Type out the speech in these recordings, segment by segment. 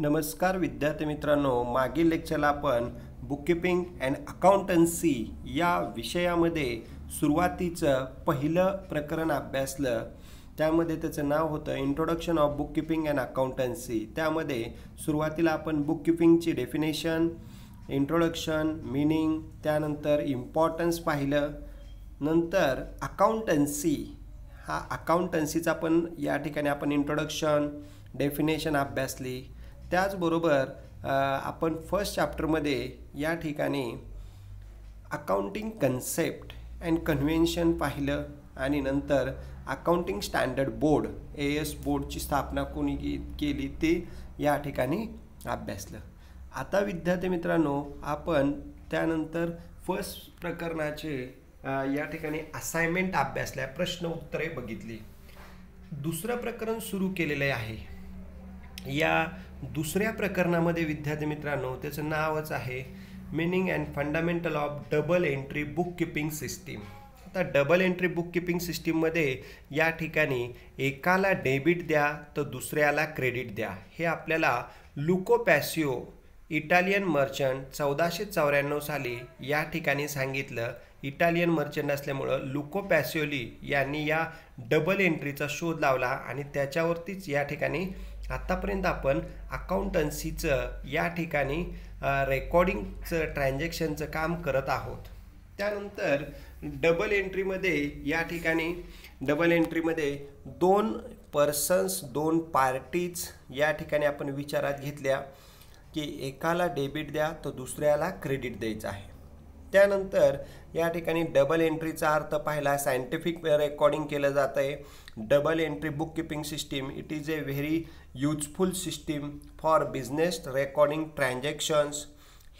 नमस्कार विद्यार्थी मित्रांनो मागील लेक्चरला आपण बुककीपिंग अँड अकाउंटन्सी या विषयामध्ये सुरुवातीचं पहिलं प्रकरण अभ्यासलं त्यामध्ये त्याचं नाव होतं introduction of bookkeeping and accountancy त्यामध्ये सुरुवातीला आपण बुक किपिंगची डेफिनेशन इंट्रोडक्शन मिनिंग त्यानंतर इम्पॉर्टन्स पाहिलं नंतर अकाउंटन्सी हा अकाउंटन्सीचा पण या ठिकाणी आपण इंट्रोडक्शन डेफिनेशन अभ्यासली त्याचबरोबर आपण फर्स्ट चॅप्टरमध्ये या ठिकाणी अकाउंटिंग कन्सेप्ट अँड कन्व्हेन्शन पाहिलं आणि नंतर accounting standard board A S बोर्डची स्थापना कोणी केली ते या ठिकाणी अभ्यासलं आता विद्यार्थी मित्रांनो आपण त्यानंतर फर्स्ट प्रकरणाचे या ठिकाणी असाइनमेंट अभ्यासल्या प्रश्न उत्तरे बघितली दुसरं प्रकरण सुरू केलेलं आहे या दुसऱ्या प्रकरणामध्ये विद्यार्थी मित्रांनो त्याचं नावच आहे meaning and fundamental of double entry bookkeeping system आता डबल एंट्री बुक किपिंग सिस्टीममध्ये या ठिकाणी एकाला डेबिट द्या तर दुसऱ्याला क्रेडिट द्या हे आपल्याला लुको पॅसिओ इटालियन मर्चंट चौदाशे चौऱ्याण्णव साली या ठिकाणी सांगितलं इटालियन मर्चंट असल्यामुळं लुको पॅसिओली यांनी या डबल एंट्रीचा शोध लावला आणि त्याच्यावरतीच या ठिकाणी आत्तापर्यंत आपण अकाउंटन्सीचं या ठिकाणी रेकॉर्डिंगचं ट्रान्झॅक्शनचं काम करत आहोत त्यानंतर डबल एंट्रीमध्ये या ठिकाणी डबल एंट्रीमध्ये दोन पर्सन्स दोन पार्टीज या ठिकाणी आपण विचारात घेतल्या की एकाला डेबिट द्या तर दुसऱ्याला क्रेडिट द्यायचं आहे त्यानंतर या ठिकाणी डबल एंट्रीचा अर्थ पाहिला सायंटिफिक रेकॉर्डिंग केलं जातं आहे double entry bookkeeping system it is a very useful system for business recording transactions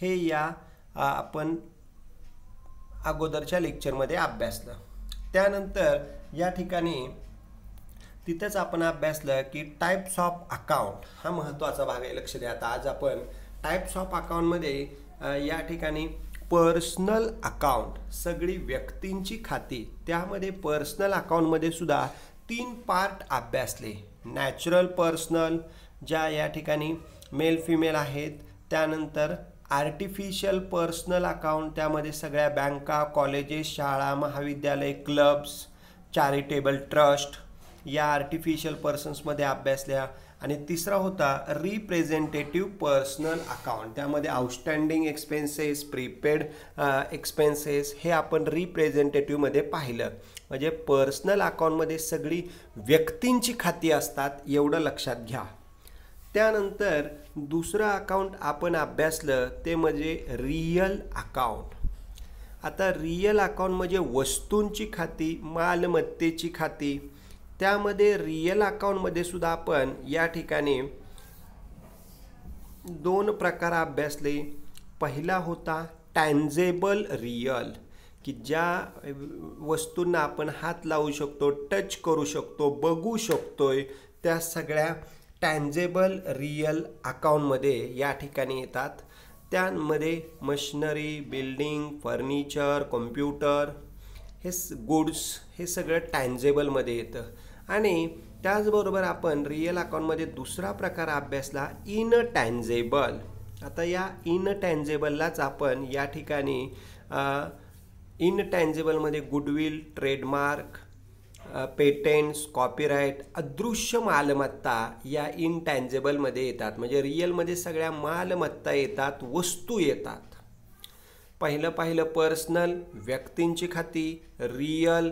हे या आपण अगोदरच्या लेक्चरमध्ये अभ्यासलं त्यानंतर या ठिकाणी तिथंच आपण अभ्यासलं की टाईप्स ऑफ अकाउंट हा महत्त्वाचा भाग आहे लक्ष द्या आता आज आपण टाईप्स ऑफ अकाउंटमध्ये या ठिकाणी पर्सनल अकाउंट सगळी व्यक्तींची खाती त्यामध्ये पर्सनल अकाउंटमध्ये सुद्धा तीन पार्ट अभ्यासले नॅचरल पर्सनल ज्या या ठिकाणी मेल फिमेल आहेत त्यानंतर आर्टिफिशियल पर्सनल अकाउंट त्यामध्ये सगळ्या बँका कॉलेजेस शाळा महाविद्यालय क्लब्स चॅरिटेबल ट्रस्ट या आर्टिफिशियल पर्सन्समध्ये अभ्यासल्या आणि तिसरा होता रिप्रेझेंटेटिव्ह पर्सनल अकाउंट त्यामध्ये आउटस्टँडिंग एक्सपेन्सेस प्रीपेड एक्सपेन्सेस हे आपण रिप्रेझेंटेटिव्हमध्ये पाहिलं म्हणजे पर्सनल अकाउंटमध्ये सगळी व्यक्तींची खाती असतात एवढं लक्षात घ्या त्यानंतर दुसरं अकाउंट आपण अभ्यासलं ते म्हणजे रियल अकाउंट आता रियल अकाउंट म्हणजे वस्तूंची खाती मालमत्तेची खाती त्यामध्ये रियल अकाउंटमध्ये सुद्धा आपण या ठिकाणी दोन प्रकार अभ्यासले पहिला होता टँजेबल रियल की ज्या वस्तूंना आपण हात लावू शकतो टच करू शकतो बघू शकतोय त्या सगळ्या टँजेबल रियल अकाउंटमध्ये या ठिकाणी येतात त्यांमध्ये मशिनरी बिल्डिंग फर्निचर कॉम्प्युटर हे गुड्स हे सगळं टँजेबलमध्ये येतं आणि त्याचबरोबर आपण रिअल अकाउंटमध्ये दुसरा प्रकार अभ्यासला इन टँजेबल आता या इन टँजेबललाच आपण या ठिकाणी इनटँजेबलमध्ये गुडविल ट्रेडमार्क पेटेंट्स कॉपीराईट अदृश्य मालमत्ता या इनटँजेबलमध्ये येतात म्हणजे रिअलमध्ये सगळ्या मालमत्ता येतात वस्तू येतात पहिलं पाहिलं पर्सनल व्यक्तींची खाती रियल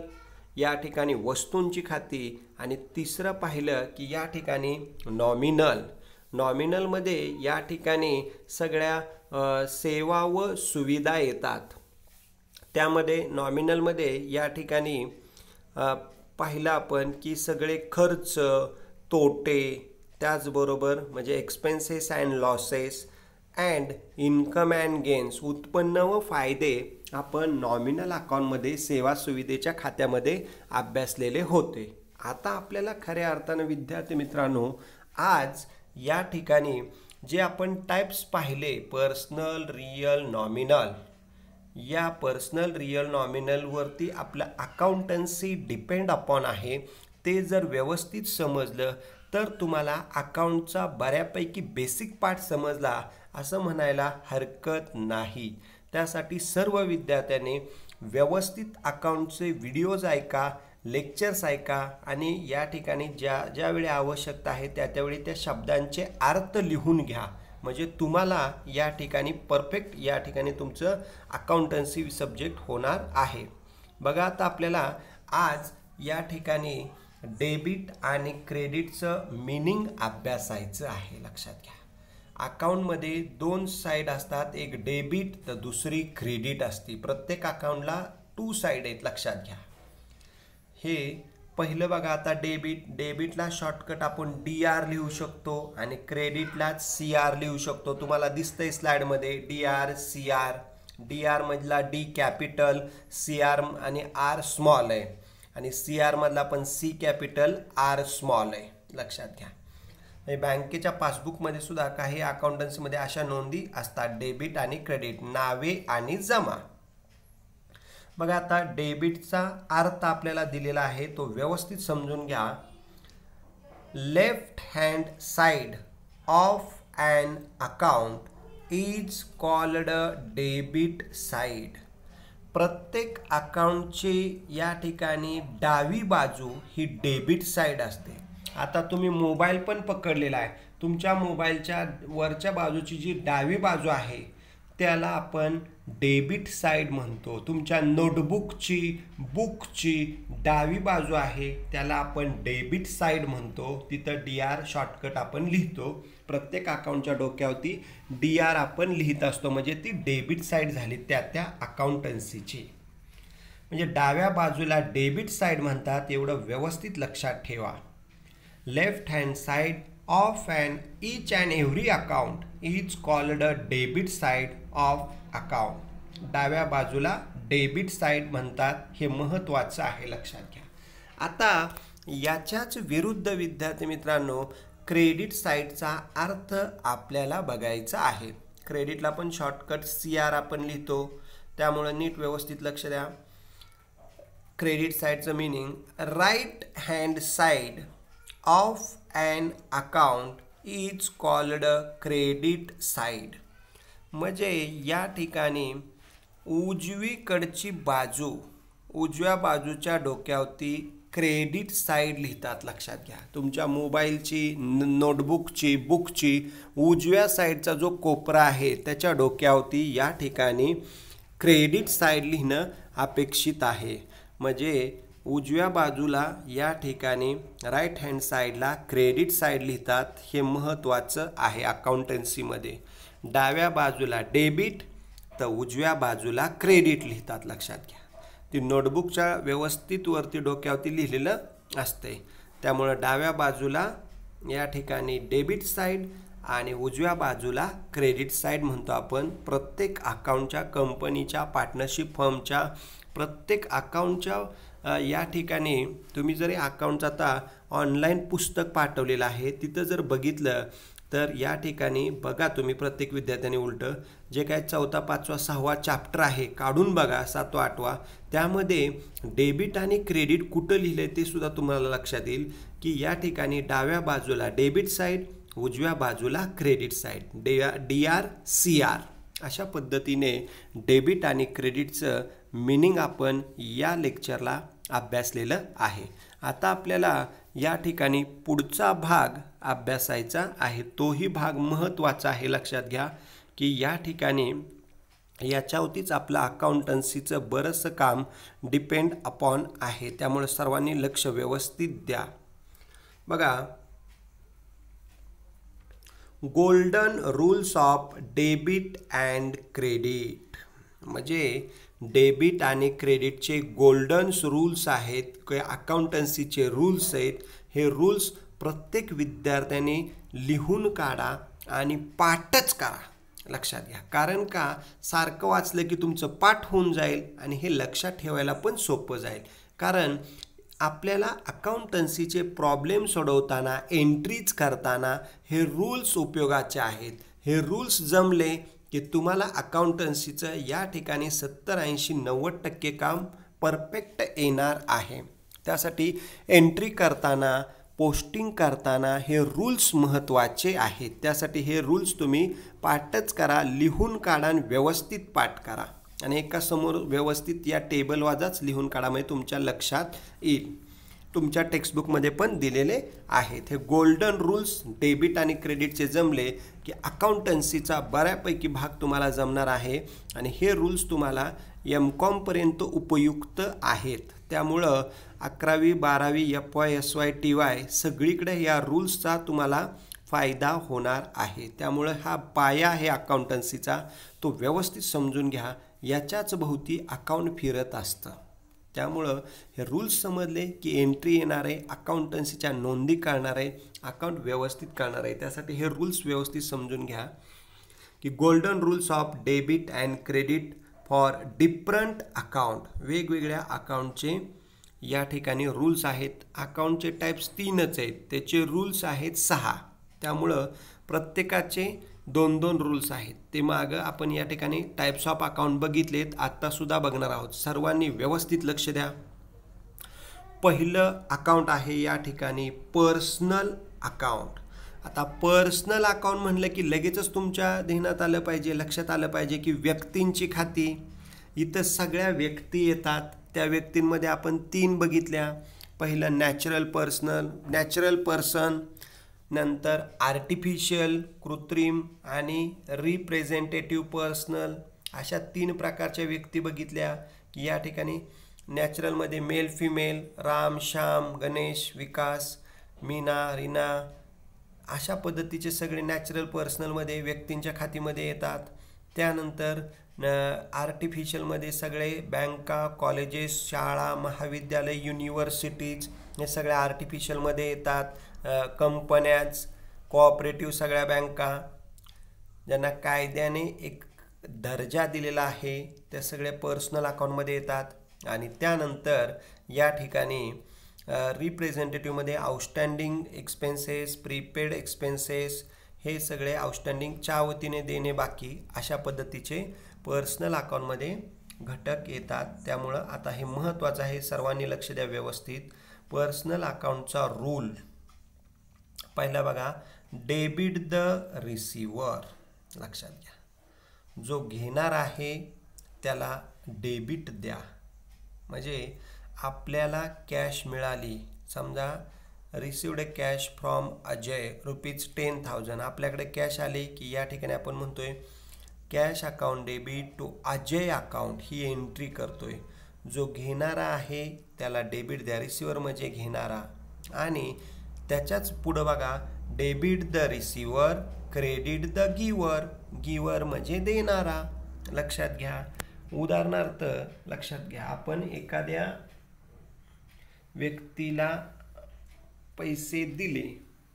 या ठिकाणी वस्तूंची खाती आणि तिसरं पाहिलं की या ठिकाणी नॉमिनल नॉमिनलमध्ये या ठिकाणी सगळ्या सेवा व सुविधा येतात त्यामध्ये नॉमिनलमध्ये या ठिकाणी पाहिलं आपण की सगळे खर्च तोटे त्याचबरोबर म्हणजे expenses and losses and income and gains उत्पन्न व फायदे आपण नॉमिनल अकाउंटमध्ये सेवा सुविधेच्या खात्यामध्ये अभ्यासलेले होते आता आपल्याला खऱ्या अर्थानं विद्यार्थी मित्रांनो आज या ठिकाणी जे आपण टाईप्स पाहिले पर्सनल रियल नॉमिनल या पर्सनल रिअल नॉमिनलवरती आपलं अकाउंटन्सी डिपेंड अपॉन आहे ते जर व्यवस्थित समजलं तर तुम्हाला अकाउंटचा बऱ्यापैकी बेसिक पार्ट समजला असं म्हणायला हरकत नाही त्यासाठी सर्व विद्यार्थ्यांनी व्यवस्थित अकाउंटचे व्हिडिओज ऐका लेक्चर्स ऐका आणि या ठिकाणी ज्या ज्यावेळी आवश्यकता आहे त्या त्यावेळी त्या शब्दांचे अर्थ लिहून घ्या म्हणजे तुम्हाला या ठिकाणी परफेक्ट या ठिकाणी तुमचं अकाउंटन्सी सब्जेक्ट होणार आहे बघा आता आपल्याला आज या ठिकाणी डेबिट आणि क्रेडिटचं मिनिंग अभ्यासायचं आहे लक्षात घ्या अकाउंटमध्ये दोन साईड असतात एक डेबिट तर दुसरी क्रेडिट असते प्रत्येक अकाउंटला टू साईड आहेत लक्षात घ्या हे पहिलं बघा आता डेबिट डेबिटला शॉर्टकट आपण डी आर लिहू शकतो आणि क्रेडिटला सी आर लिहू शकतो तुम्हाला दिसतंय स्लाइडमध्ये D R C R D आरमधला डी कॅपिटल सी आर आणि आर स्मॉल आहे आणि सी आरमधला पण सी कॅपिटल आर स्मॉल आहे लक्षात घ्या बँकेच्या पासबुकमध्ये सुद्धा काही अकाउंटन्सीमध्ये अशा नोंदी असतात डेबिट आणि क्रेडिट नावे आणि जमा बघा आता डेबिटचा अर्थ आपल्याला दिलेला आहे तो व्यवस्थित समजून घ्या left hand side of and account is called debit side प्रत्येक अकाउंटची या ठिकाणी डावी बाजू ही डेबिट साइड असते आता तुम्ही मोबाईल पण पकडलेला आहे तुमच्या मोबाईलच्या वरच्या बाजूची जी डावी बाजू आहे त्याला आपण डेबिट साईड म्हणतो तुमच्या नोटबुकची बुकची डावी बाजू आहे त्याला आपण डेबिट साईड म्हणतो तिथं डी आर शॉर्टकट आपण लिहितो प्रत्येक अकाउंटच्या डोक्यावरती डी आर आपण लिहित असतो म्हणजे ती डेबिट साईड झाली त्या त्या अकाउंटन्सीची म्हणजे डाव्या बाजूला डेबिट साईड म्हणतात एवढं व्यवस्थित लक्षात ठेवा left hand side of and each and every account is called a debit side of account डाव्या बाजूला डेबिट साईड म्हणतात हे महत्त्वाचं आहे लक्षात घ्या आता याच्याच विरुद्ध विद्यार्थी मित्रांनो क्रेडिट साईडचा अर्थ आपल्याला बघायचा आहे क्रेडिटला पण शॉर्टकट सी आर आपण लिहितो त्यामुळं नीट व्यवस्थित लक्ष द्या क्रेडिट साईडचं meaning right hand side of and account is called credit side म्हणजे या ठिकाणी उजवीकडची बाजू उजव्या बाजूच्या डोक्यावरती क्रेडिट साईड लिहितात लक्षात घ्या तुमच्या मोबाईलची नोटबुकची बुकची उजव्या साईडचा जो कोपरा आहे त्याच्या डोक्यावरती या ठिकाणी क्रेडिट साईड लिहिणं अपेक्षित आहे म्हणजे उजव्या बाजूला या ठिकाणी राईट हँड साईडला क्रेडिट साईड लिहितात हे महत्त्वाचं आहे अकाउंटन्सीमध्ये डाव्या बाजूला डेबिट तर उजव्या बाजूला क्रेडिट लिहितात लक्षात घ्या ती नोटबुकच्या व्यवस्थित वरती डोक्यावरती लिहिलेलं असते त्यामुळं डाव्या बाजूला या ठिकाणी डेबिट साईड आणि उजव्या बाजूला क्रेडिट साईड म्हणतो आपण प्रत्येक अकाउंटच्या कंपनीच्या पार्टनरशिप फर्मच्या प्रत्येक अकाउंटच्या या ठिकाणी तुम्ही जरी अकाउंटचं आता ऑनलाईन पुस्तक पाठवलेलं आहे तिथं जर बघितलं तर या ठिकाणी बघा तुम्ही प्रत्येक विद्यार्थ्याने उलटं जे काय चौथा पाचवा सहावा चॅप्टर आहे काढून बघा सातवा आठवा त्यामध्ये डेबिट आणि क्रेडिट कुठं लिहिलं ते सुद्धा तुम्हाला लक्षात येईल की या ठिकाणी डाव्या बाजूला डेबिट साईड उजव्या बाजूला क्रेडिट साईड डे डी आर सी आर अशा पद्धतीने डेबिट आणि क्रेडिटचं मिनिंग आपण या लेक्चरला अभ्यासलेलं आहे आता आपल्याला या ठिकाणी पुढचा भाग अभ्यासायचा आहे तोही भाग महत्त्वाचा आहे लक्षात घ्या की या ठिकाणी याच्यावरतीच आपलं अकाउंटन्सीचं बरंचसं काम डिपेंड अपॉन आहे त्यामुळे सर्वांनी लक्ष व्यवस्थित द्या बघा golden rules of debit and credit म्हणजे डेबिट आणि क्रेडिटचे गोल्डन्स रूल्स आहेत किंवा अकाउंटन्सीचे रूल्स आहेत हे रूल्स प्रत्येक विद्यार्थ्याने लिहून काढा आणि पाठच करा लक्षात घ्या कारण का सारखं वाचलं की तुमचं पाठ होऊन जाईल आणि हे लक्षात ठेवायला पण सोपं जाईल कारण आपल्याला अकाउंटन्सीचे प्रॉब्लेम सोडवताना एंट्रीज करताना हे रूल्स उपयोगाचे आहेत हे रूल्स जमले की तुम्हाला अकाउंटन्सीचं या ठिकाणी सत्तर ऐंशी नव्वद टक्के काम परफेक्ट येणार आहे त्यासाठी एंट्री करताना पोस्टिंग करताना हे रूल्स महत्त्वाचे आहेत त्यासाठी हे रूल्स तुम्ही पाठच करा लिहून काढा आणि व्यवस्थित पाठ करा आणि एका समोर व्यवस्थित या टेबलवाजाच लिहून काढामध्ये म्हणजे तुमच्या लक्षात येईल तुमच्या टेक्स्टबुकमध्ये पण दिलेले आहेत हे गोल्डन रूल्स डेबिट आणि क्रेडिटचे जमले की अकाउंटन्सीचा बऱ्यापैकी भाग तुम्हाला जमणार आहे आणि हे रूल्स तुम्हाला एम कॉमपर्यंत उपयुक्त आहेत त्यामुळं अकरावी बारावी F Y S Y T Y सगळीकडे या रूल्सचा तुम्हाला फायदा होणार आहे त्यामुळं हा पाया आहे अकाउंटन्सीचा तो व्यवस्थित समजून घ्या याच्याच भोवती अकाउंट फिरत असतं त्यामुळं हे रूल्स समजले की एंट्री येणार आहे अकाउंटन्सीच्या नोंदी करणार आहे अकाउंट व्यवस्थित करणार आहे त्यासाठी हे रूल्स व्यवस्थित समजून घ्या की golden rules of debit and credit for different account वेगवेगळ्या अकाउंटचे या ठिकाणी रूल्स आहेत अकाउंटचे टाईप्स तीनच आहेत त्याचे रूल्स आहेत सहा त्यामुळं प्रत्येकाचे दोन दोन रूल्स आहेत ते मागं आपण या ठिकाणी टाईप्स ऑफ अकाउंट बघितलेत आत्तासुद्धा बघणार आहोत सर्वांनी व्यवस्थित लक्ष द्या पहिलं अकाउंट आहे या ठिकाणी पर्सनल अकाउंट आता पर्सनल अकाउंट म्हणलं की लगेचच तुमच्या ध्यानात आलं पाहिजे लक्षात आलं पाहिजे की व्यक्तींची खाती इथं सगळ्या व्यक्ती येतात त्या व्यक्तींमध्ये आपण तीन बघितल्या पहिलं नॅचरल पर्सनल नॅचरल पर्सन नंतर आर्टिफिशियल कृत्रिम आणि रिप्रेझेंटेटिव्ह पर्सनल अशा तीन प्रकारच्या व्यक्ती बघितल्या की या ठिकाणी नॅचरलमध्ये मेल फिमेल राम श्याम गणेश विकास मीना रीना अशा पद्धतीचे सगळे नॅचरल पर्सनलमध्ये व्यक्तींच्या खातीमध्ये येतात त्यानंतर न आर्टिफिशलमध्ये सगळे बँका कॉलेजेस शाळा महाविद्यालय युनिव्हर्सिटीज हे सगळ्या आर्टिफिशियलमध्ये येतात कंपन्याज कोऑपरेटिव्ह सगळ्या बँका ज्यांना कायद्याने एक दर्जा दिलेला आहे त्या सगळ्या पर्सनल अकाउंटमध्ये येतात आणि त्यानंतर या ठिकाणी रिप्रेझेंटेटिव्हमध्ये आउटस्टँडिंग एक्सपेन्सेस प्रीपेड एक्सपेन्सेस हे सगळे आउटस्टँडिंगच्या वतीने देणे बाकी अशा पद्धतीचे पर्सनल अकाउंटमध्ये घटक येतात त्यामुळं आता हे महत्त्वाचं आहे सर्वांनी लक्ष द्या व्यवस्थित पर्सनल अकाउंटचा रूल पहिला बघा डेबिट द रिसिवर लक्षात घ्या जो घेणार आहे त्याला डेबिट द्या म्हणजे आपल्याला कॅश मिळाली समजा received cash from Ajay rupees ten thousand आपल्याकडे कॅश आले की या ठिकाणी आपण म्हणतोय cash account debit to Ajay account ही एंट्री करतो आहे जो घेणारा आहे त्याला डेबिट द्या रिसिवर म्हणजे घेणारा आणि त्याच्याच पुढं बघा debit the receiver credit the giver giver म्हणजे देणारा लक्षात घ्या उदाहरणार्थ लक्षात घ्या आपण एखाद्या व्यक्तीला पैसे दिले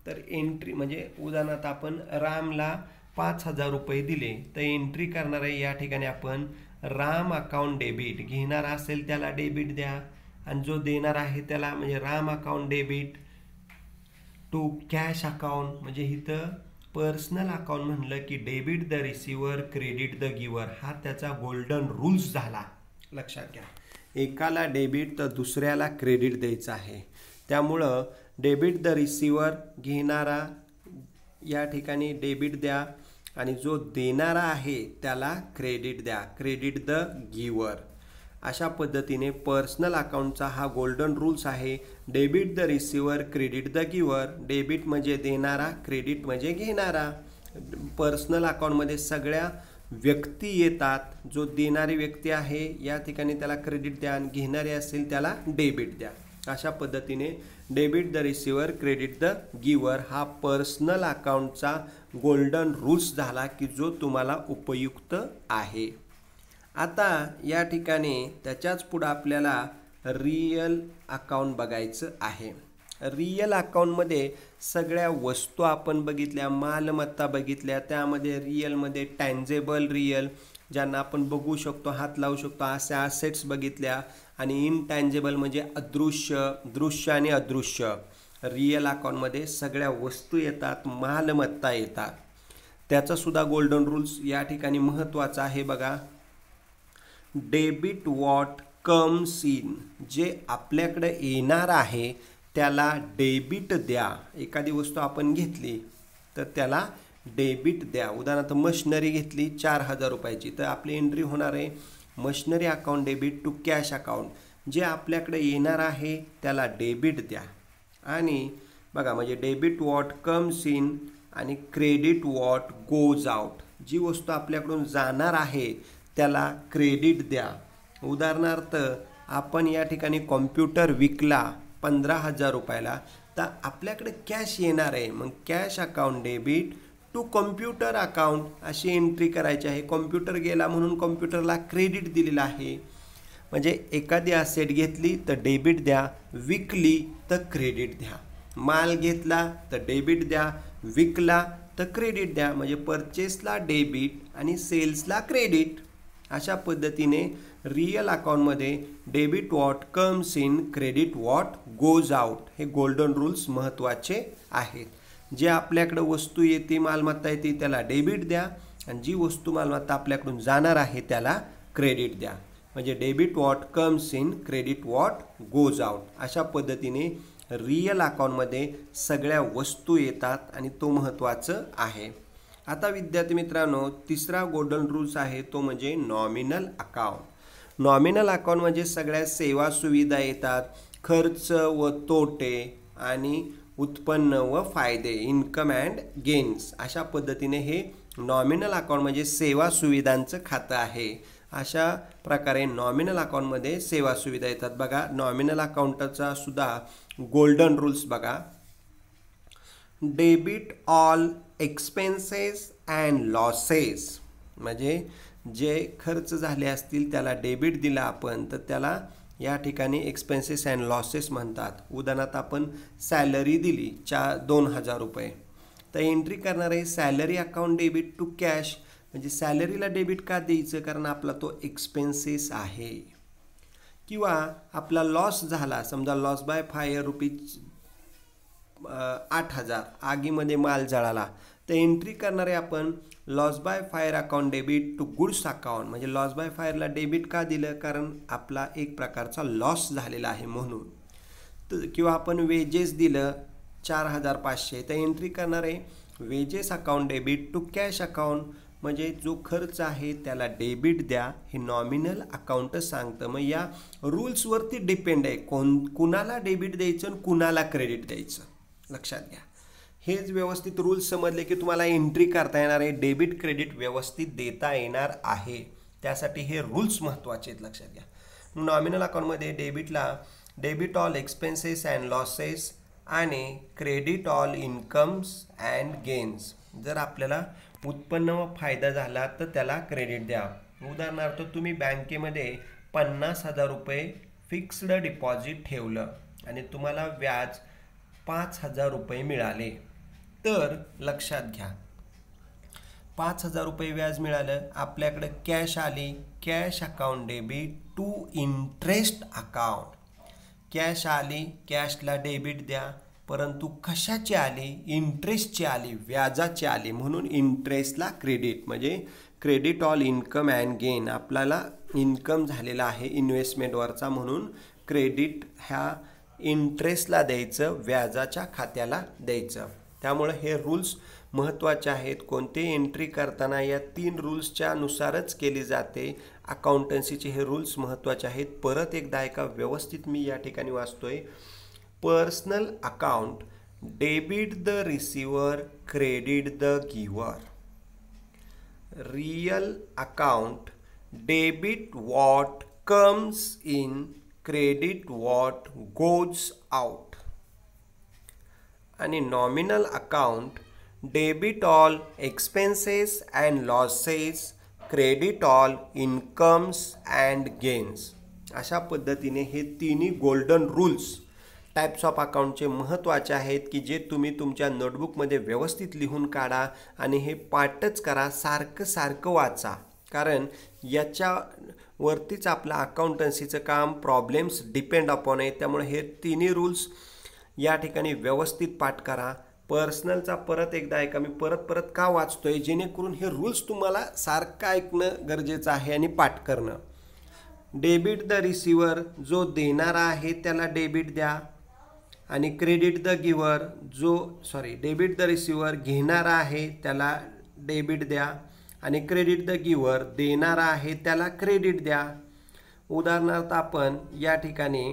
तर एंट्री म्हणजे उदाहरणार्थ आपण रामला पाच हजार रुपये दिले तर एंट्री करणारे या ठिकाणी आपण राम अकाउंट डेबिट घेणार असेल त्याला डेबिट द्या आणि जो देणार आहे त्याला म्हणजे Ram account debit to cash account म्हणजे इथं पर्सनल अकाउंट म्हणलं की debit the receiver credit the giver हा त्याचा गोल्डन रूल्स झाला लक्षात घ्या एकाला डेबिट तर दुसऱ्याला क्रेडिट द्यायचं आहे त्यामुळं डेबिट द रिसिवर घेणारा या ठिकाणी डेबिट द्या आणि जो देणारा आहे त्याला क्रेडिट द्या क्रेडिट द गिवर अशा पद्धतीने पर्सनल अकाउंटचा हा गोल्डन रूल्स आहे debit the receiver credit the giver debit म्हणजे देणारा क्रेडिट म्हणजे घेणारा पर्सनल अकाउंटमध्ये सगळ्या व्यक्ती येतात जो देणारी व्यक्ती आहे या ठिकाणी त्याला क्रेडिट द्या आणि घेणारी असेल त्याला डेबिट द्या अशा पद्धतीने debit the receiver credit the giver हा पर्सनल अकाउंटचा गोल्डन रूल्स झाला की जो तुम्हाला उपयुक्त आहे आता या ठिकाणी त्याच्याच पुढं आपल्याला रियल अकाउंट बघायचं आहे रियल अकाउंटमध्ये सगळ्या वस्तू आपण बघितल्या मालमत्ता बघितल्या त्यामध्ये रियलमध्ये टँजेबल रियल ज्यांना आपण बघू शकतो हात लावू शकतो अशा असेट्स बघितल्या आणि इनटँजेबल म्हणजे अदृश्य दृश्य आणि अदृश्य रिअल अकाउंटमध्ये सगळ्या वस्तू येतात मालमत्ता येतात त्याचासुद्धा गोल्डन रूल्स या ठिकाणी महत्त्वाचं आहे बघा डेबिट वॉट कम्स इन जे आपल्याकडे येणार आहे त्याला डेबिट द्या एखादी वस्तू आपण घेतली तर त्याला डेबिट द्या उदाहरणार्थ मशनरी घेतली चार हजार रुपयाची तर आपली एंट्री होणार आहे machinery account debit to cash account जे आपल्याकडे येणार आहे त्याला डेबिट द्या आणि बघा म्हणजे डेबिट वॉट कम्स इन आणि क्रेडिट वॉट गोज आउट जी वस्तू आपल्याकडून जाणार आहे त्याला क्रेडिट द्या उदाहरणार्थ आपण या ठिकाणी कॉम्प्युटर विकला पंधरा हजार रुपयाला तर आपल्याकडे कॅश येणार आहे मग cash account debit to computer account अशी एंट्री करायची आहे कॉम्प्युटर गेला म्हणून कॉम्प्युटरला क्रेडिट दिलेला आहे म्हणजे एखादी असेट घेतली तर डेबिट द्या विकली तर क्रेडिट द्या माल घेतला तर डेबिट द्या विकला तर क्रेडिट द्या म्हणजे परचेसला डेबिट आणि सेल्सला क्रेडिट अशा पद्धतीने रिअल अकाउंटमध्ये debit what comes in credit what goes out हे गोल्डन रूल्स महत्त्वाचे आहेत जे आपल्याकडं वस्तू येते मालमत्ता येते त्याला डेबिट द्या आणि जी वस्तू मालमत्ता आपल्याकडून जाणार आहे त्याला क्रेडिट द्या म्हणजे debit what comes in credit what goes out अशा पद्धतीने रियल अकाउंटमध्ये सगळ्या वस्तू येतात आणि तो महत्त्वाचं आहे आता विद्यार्थी मित्रांनो तिसरा गोल्डन रूल्स आहे तो म्हणजे नॉमिनल अकाउंट नॉमिनल अकाउंट सगळ्या सेवा सुविधा येतात खर्च व तोटे आणि उत्पन्न व फायदे इन्कम अँड गेन्स अशा पद्धतीने हे नॉमिनल अकाउंट म्हणजे सेवा सुविधांचं खातं आहे अशा प्रकारे नॉमिनल अकाउंटमध्ये सेवा सुविधा येतात बघा नॉमिनल अकाउंटचा सुद्धा गोल्डन रूल्स बघा debit all expenses and losses म्हणजे जे खर्च झाले असतील त्याला डेबिट दिला आपण तर त्याला या ठिकाणी एक्सपेन्सेस अँड लॉसेस म्हणतात उदाहरणार्थ आपण सॅलरी दिली चार दोन हजार रुपये तर एंट्री करणारे salary account debit to cash म्हणजे सॅलरीला डेबिट का द्यायचं कारण आपला तो एक्सपेन्सेस आहे किंवा आपला लॉस झाला समजा लॉस बाय फायर रुपीज आठ हजार आगीमध्ये माल जळाला तर एंट्री करणारे आपण loss by fire account debit to goods account म्हणजे लॉस बाय फायरला डेबिट का दिलं कारण आपला एक प्रकारचा लॉस झालेला आहे म्हणून तर किंवा आपण वेजेस दिलं चार हजार पाचशे तर एंट्री करणार आहे wages account debit to cash account म्हणजे जो खर्च आहे त्याला डेबिट द्या हे नॉमिनल अकाउंटच सांगतं मग या रूल्सवरती डिपेंड आहे कोण कुणाला डेबिट द्यायचं आणि कुणाला क्रेडिट द्यायचं लक्षात घ्या हेच व्यवस्थित रूल्स समजले की तुम्हाला एंट्री करता येणार आहे डेबिट क्रेडिट व्यवस्थित देता येणार आहे त्यासाठी हे रूल्स महत्त्वाचे आहेत लक्षात घ्या नॉमिनल अकाउंटमध्ये डेबिटला debit all expenses and losses आणि credit all incomes and gains जर आपल्याला उत्पन्न व फायदा झाला तर त्याला क्रेडिट द्या उदाहरणार्थ तुम्ही बँकेमध्ये पन्नास हजार रुपये फिक्स्ड डिपॉझिट ठेवलं आणि तुम्हाला व्याज पाच हजार रुपये मिळाले तर लक्षात घ्या पाच हजार रुपये व्याज मिळालं आपल्याकडे कॅश आली cash account debit to interest account cash आली कॅशला डेबिट द्या परंतु कशाची आली इंटरेस्टची आली व्याजाची आली म्हणून इंटरेस्टला क्रेडिट म्हणजे credit all income and gain आपल्याला इन्कम झालेला आहे इन्व्हेस्टमेंटवरचा म्हणून क्रेडिट ह्या इंटरेस्टला द्यायचं व्याजाच्या खात्याला द्यायचं त्यामुळे हे रूल्स महत्त्वाचे आहेत कोणते एंट्री करताना या तीन रूल्सच्या नुसारच केली जाते अकाउंटन्सीचे हे रूल्स महत्त्वाचे आहेत परत एकदा एका व्यवस्थित मी या ठिकाणी वाचतो आहे personal account debit the receiver credit the giver real account debit what comes in credit what goes out आणि nominal account debit all expenses and losses credit all incomes and gains अशा पद्धतीने हे तिन्ही गोल्डन रूल्स टाईप्स ऑफ अकाउंटचे महत्त्वाचे आहेत की जे तुम्ही तुमच्या नोटबुकमध्ये व्यवस्थित लिहून काढा आणि हे पाठच करा सारखं सारखं वाचा कारण याच्यावरतीच आपलं अकाउंटन्सीचं काम प्रॉब्लेम्स डिपेंड अपॉन आहे त्यामुळे हे तिन्ही रूल्स या ठिकाणी व्यवस्थित पाठ करा पर्सनलचा परत एकदा ऐका मी परत परत का वाचतो आहे जेणेकरून हे रूल्स तुम्हाला सारखं ऐकणं गरजेचं आहे आणि पाठ करणं डेबिट द रिसिवर जो देणारा आहे त्याला डेबिट द्या आणि क्रेडिट द गिवर जो सॉरी डेबिट द रिसिवर घेणारा आहे त्याला डेबिट द्या आणि क्रेडिट द गिवर देणारा आहे त्याला क्रेडिट द्या उदाहरणार्थ आपण या ठिकाणी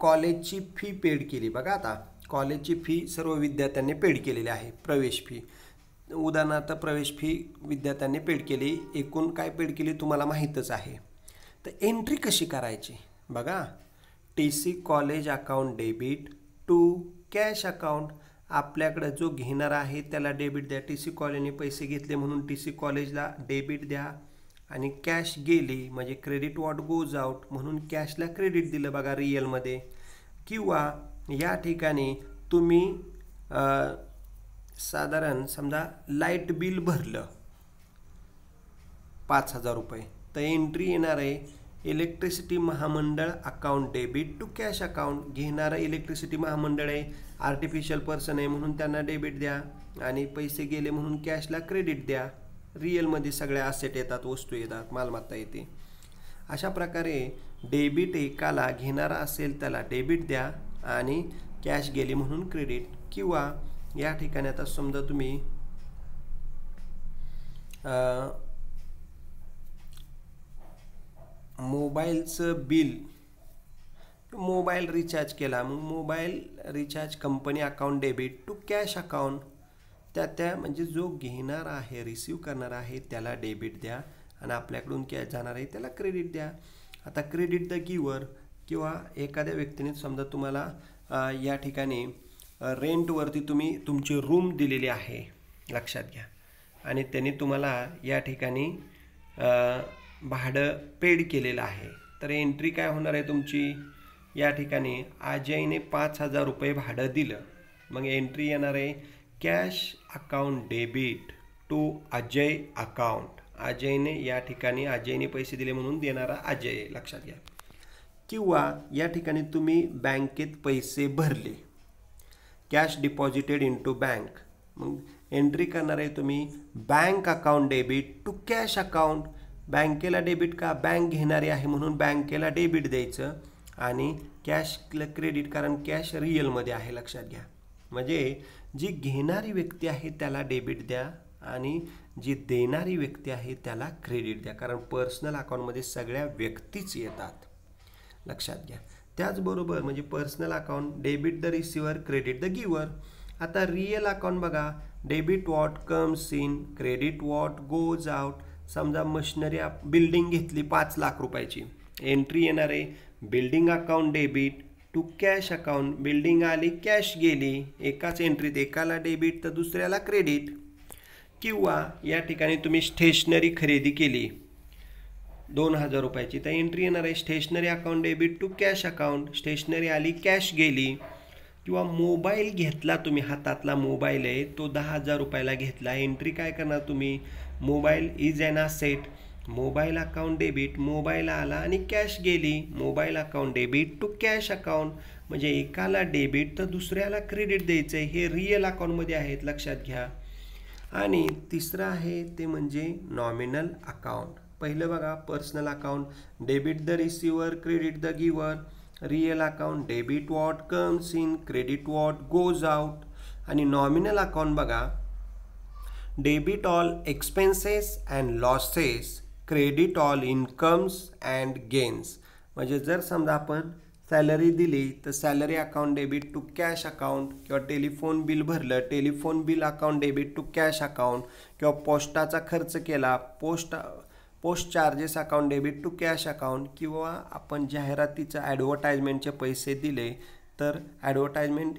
कॉलेजची फी पेड केली बघा आता कॉलेजची फी सर्व विद्यार्थ्यांनी पेड केलेली आहे प्रवेश फी उदाहरणार्थ प्रवेश फी विद्यार्थ्यांनी पेड केली एकूण काय पेड केली तुम्हाला माहीतच आहे तर एंट्री कशी करायची बघा T C college account debit to cash account आपल्याकडं जो घेणार आहे त्याला डेबिट द्या टी सी कॉलेजने पैसे घेतले म्हणून टी सी कॉलेजला डेबिट द्या आणि कॅश गेली म्हणजे क्रेडिट वॉट गोज आउट म्हणून कॅशला क्रेडिट दिलं बघा रिअलमध्ये किंवा या ठिकाणी तुम्ही साधारण समजा लाईट बिल भरलं पाच हजार रुपये तर एंट्री येणार आहे इलेक्ट्रिसिटी महामंडळ account debit to cash account घेणारं इलेक्ट्रिसिटी महामंडळ आहे आर्टिफिशियल पर्सन आहे म्हणून त्यांना डेबिट द्या आणि पैसे गेले म्हणून कॅशला क्रेडिट द्या रिअलमध्ये सगळ्या असेट येतात वस्तू येतात मालमत्ता येते अशा प्रकारे डेबिट एकाला घेणारा असेल त्याला डेबिट द्या आणि कॅश गेली म्हणून क्रेडिट किंवा या ठिकाणी आता समजा तुम्ही मोबाईलचं बिल मोबाईल रिचार्ज केला मग mobile recharge company account debit to cash account त्या त्या म्हणजे जो घेणार आहे रिसीव करणार आहे त्याला डेबिट द्या आणि आपल्याकडून काय जाणार आहे त्याला क्रेडिट द्या आता क्रेडिट द गिवर किंवा एखाद्या व्यक्तीने समजा तुम्हाला या ठिकाणी रेंटवरती तुम्ही तुमची रूम दिलेली आहे लक्षात घ्या आणि त्यांनी तुम्हाला या ठिकाणी भाडं पेड केलेलं आहे तर एंट्री काय होणार आहे तुमची या ठिकाणी आईने पाच हजार रुपये भाडं दिलं मग एंट्री येणार आहे cash account debit to Ajay account अजयने या ठिकाणी अजयने पैसे दिले म्हणून देणारा अजय लक्षात घ्या किंवा या ठिकाणी तुम्ही बँकेत पैसे भरले cash deposited into bank मग एंट्री करणार आहे तुम्ही bank account debit to cash account बँकेला डेबिट का बँक घेणारी आहे म्हणून बँकेला डेबिट द्यायचं आणि कॅश क्रेडिट कारण कॅश रिअलमध्ये आहे लक्षात घ्या म्हणजे जी घेणारी व्यक्ती आहे त्याला डेबिट द्या आणि जी देणारी व्यक्ती आहे त्याला क्रेडिट द्या कारण पर्सनल अकाउंटमध्ये सगळ्या व्यक्तीच येतात लक्षात घ्या त्याचबरोबर म्हणजे personal account debit the receiver credit the giver आता रियल अकाउंट बघा debit what comes in credit what goes out समजा मशिनरी बिल्डिंग घेतली पाच लाख रुपयाची एंट्री येणार आहे building account debit to cash account building आली कॅश गेली एकाच एंट्रीत एकाला डेबिट तर दुसऱ्याला क्रेडिट किंवा या ठिकाणी तुम्ही स्टेशनरी खरेदी केली दोन हजार रुपयाची तर एंट्री येणार आहे stationery account debit to cash account stationery आली कॅश गेली किंवा मोबाईल घेतला तुम्ही हातातला मोबाईल आहे तो दहा हजार रुपयाला घेतला एंट्री काय करणार तुम्ही mobile is an asset mobile account debit mobile आला आणि कॅश गेली mobile account debit to cash account म्हणजे एकाला डेबिट तर दुसऱ्याला क्रेडिट द्यायचं आहे हे रिअल अकाउंटमध्ये आहेत लक्षात घ्या आणि तिसरं आहे ते म्हणजे नॉमिनल अकाउंट पहिलं बघा personal account debit the receiver credit the giver real account debit what comes in credit what goes out आणि नॉमिनल अकाउंट बघा debit all expenses and losses credit all incomes and gains म्हणजे जर समजा आपण salary दिली तर salary account debit to cash account किंवा telephone bill भरलं telephone bill account debit to cash account किंवा पोस्टाचा खर्च केला post post charges account debit to cash account किंवा आपण जाहिरातीचं ॲडव्हर्टायजमेंटचे पैसे दिले तर advertisement